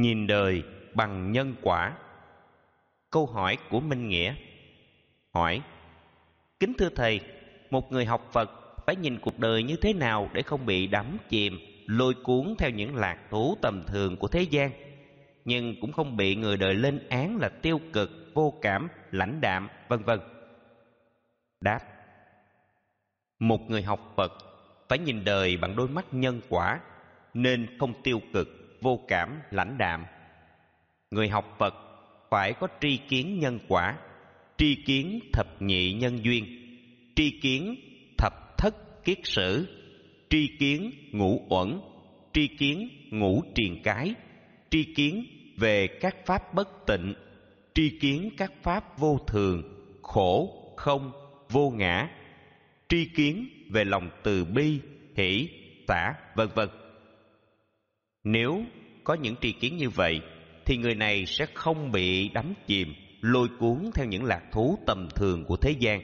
nhìn đời bằng nhân quả câu hỏi của minh nghĩa hỏi kính thưa thầy một người học phật phải nhìn cuộc đời như thế nào để không bị đắm chìm lôi cuốn theo những lạc thú tầm thường của thế gian nhưng cũng không bị người đời lên án là tiêu cực vô cảm lãnh đạm vân vân đáp một người học phật phải nhìn đời bằng đôi mắt nhân quả nên không tiêu cực vô cảm lãnh đạm người học phật phải có tri kiến nhân quả tri kiến thập nhị nhân duyên tri kiến thập thất kiết sử tri kiến ngũ uẩn tri kiến ngũ triền cái tri kiến về các pháp bất tịnh tri kiến các pháp vô thường khổ không vô ngã tri kiến về lòng từ bi hỷ tả vân vân nếu có những tri kiến như vậy, thì người này sẽ không bị đắm chìm, lôi cuốn theo những lạc thú tầm thường của thế gian.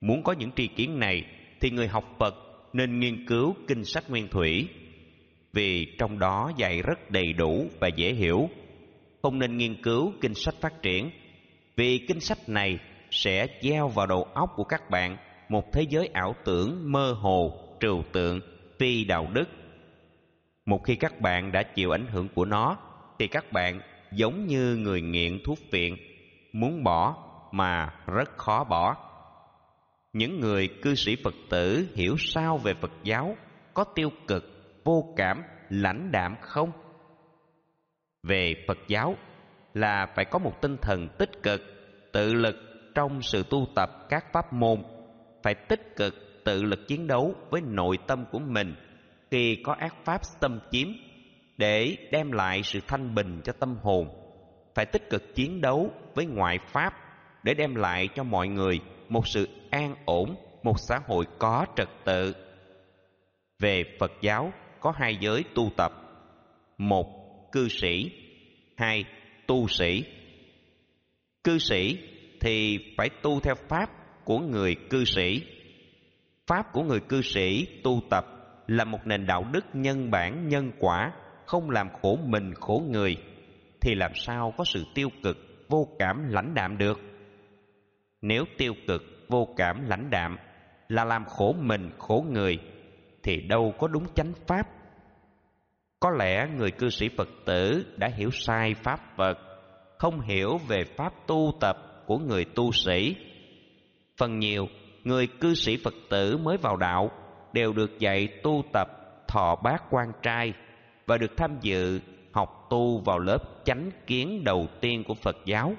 Muốn có những tri kiến này, thì người học Phật nên nghiên cứu kinh sách nguyên thủy, vì trong đó dạy rất đầy đủ và dễ hiểu. Không nên nghiên cứu kinh sách phát triển, vì kinh sách này sẽ gieo vào đầu óc của các bạn một thế giới ảo tưởng mơ hồ, trừu tượng, phi đạo đức một khi các bạn đã chịu ảnh hưởng của nó thì các bạn giống như người nghiện thuốc phiện, muốn bỏ mà rất khó bỏ. Những người cư sĩ Phật tử hiểu sao về Phật giáo, có tiêu cực, vô cảm, lãnh đạm không? Về Phật giáo là phải có một tinh thần tích cực, tự lực trong sự tu tập các pháp môn, phải tích cực tự lực chiến đấu với nội tâm của mình – khi có ác pháp xâm chiếm để đem lại sự thanh bình cho tâm hồn phải tích cực chiến đấu với ngoại pháp để đem lại cho mọi người một sự an ổn một xã hội có trật tự về phật giáo có hai giới tu tập một cư sĩ hai tu sĩ cư sĩ thì phải tu theo pháp của người cư sĩ pháp của người cư sĩ tu tập là một nền đạo đức nhân bản nhân quả không làm khổ mình khổ người thì làm sao có sự tiêu cực vô cảm lãnh đạm được nếu tiêu cực vô cảm lãnh đạm là làm khổ mình khổ người thì đâu có đúng chánh pháp có lẽ người cư sĩ phật tử đã hiểu sai pháp phật không hiểu về pháp tu tập của người tu sĩ phần nhiều người cư sĩ phật tử mới vào đạo đều được dạy tu tập thọ bát quan trai và được tham dự học tu vào lớp chánh kiến đầu tiên của Phật giáo.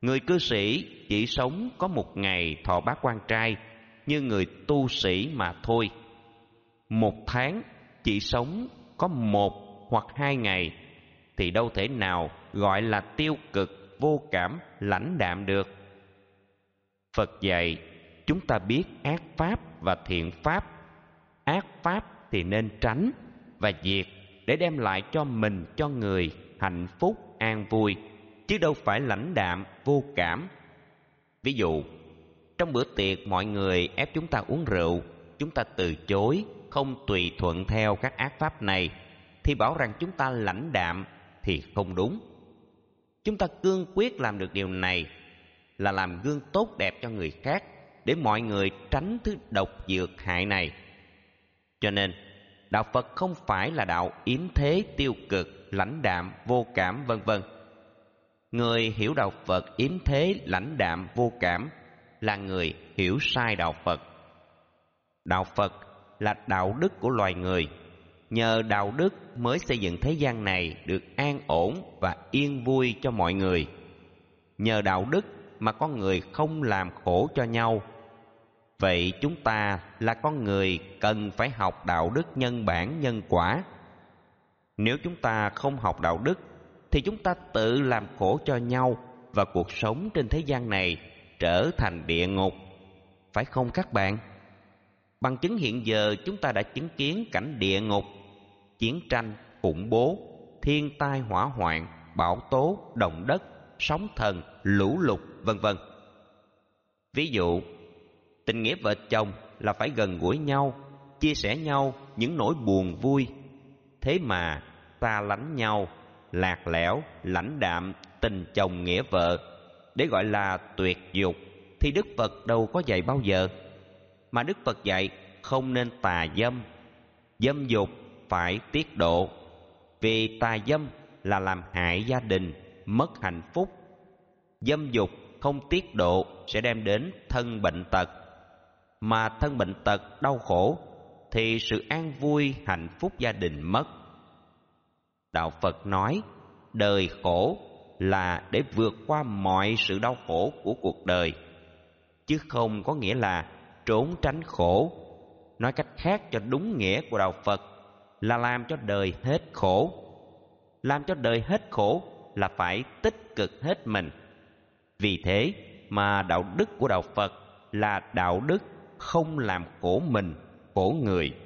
Người cư sĩ chỉ sống có một ngày thọ bát quan trai như người tu sĩ mà thôi. Một tháng chỉ sống có một hoặc hai ngày thì đâu thể nào gọi là tiêu cực vô cảm lãnh đạm được phật dạy chúng ta biết ác pháp và thiện pháp ác pháp thì nên tránh và diệt để đem lại cho mình cho người hạnh phúc an vui chứ đâu phải lãnh đạm vô cảm ví dụ trong bữa tiệc mọi người ép chúng ta uống rượu chúng ta từ chối không tùy thuận theo các ác pháp này thì bảo rằng chúng ta lãnh đạm thì không đúng chúng ta cương quyết làm được điều này là làm gương tốt đẹp cho người khác để mọi người tránh thứ độc dược hại này. Cho nên, đạo Phật không phải là đạo yếm thế tiêu cực, lãnh đạm, vô cảm vân vân. Người hiểu đạo Phật yếm thế lãnh đạm vô cảm là người hiểu sai đạo Phật. Đạo Phật là đạo đức của loài người. Nhờ đạo đức mới xây dựng thế gian này được an ổn và yên vui cho mọi người. Nhờ đạo đức mà con người không làm khổ cho nhau vậy chúng ta là con người cần phải học đạo đức nhân bản nhân quả nếu chúng ta không học đạo đức thì chúng ta tự làm khổ cho nhau và cuộc sống trên thế gian này trở thành địa ngục phải không các bạn bằng chứng hiện giờ chúng ta đã chứng kiến cảnh địa ngục chiến tranh khủng bố thiên tai hỏa hoạn bão tố động đất sóng thần lũ lụt vân vân ví dụ Tình nghĩa vợ chồng là phải gần gũi nhau, chia sẻ nhau những nỗi buồn vui. Thế mà ta lánh nhau, lạc lẽo, lãnh đạm tình chồng nghĩa vợ để gọi là tuyệt dục thì Đức Phật đâu có dạy bao giờ. Mà Đức Phật dạy không nên tà dâm, dâm dục phải tiết độ. Vì tà dâm là làm hại gia đình, mất hạnh phúc. Dâm dục không tiết độ sẽ đem đến thân bệnh tật mà thân bệnh tật đau khổ thì sự an vui hạnh phúc gia đình mất đạo phật nói đời khổ là để vượt qua mọi sự đau khổ của cuộc đời chứ không có nghĩa là trốn tránh khổ nói cách khác cho đúng nghĩa của đạo phật là làm cho đời hết khổ làm cho đời hết khổ là phải tích cực hết mình vì thế mà đạo đức của đạo phật là đạo đức không làm khổ mình khổ người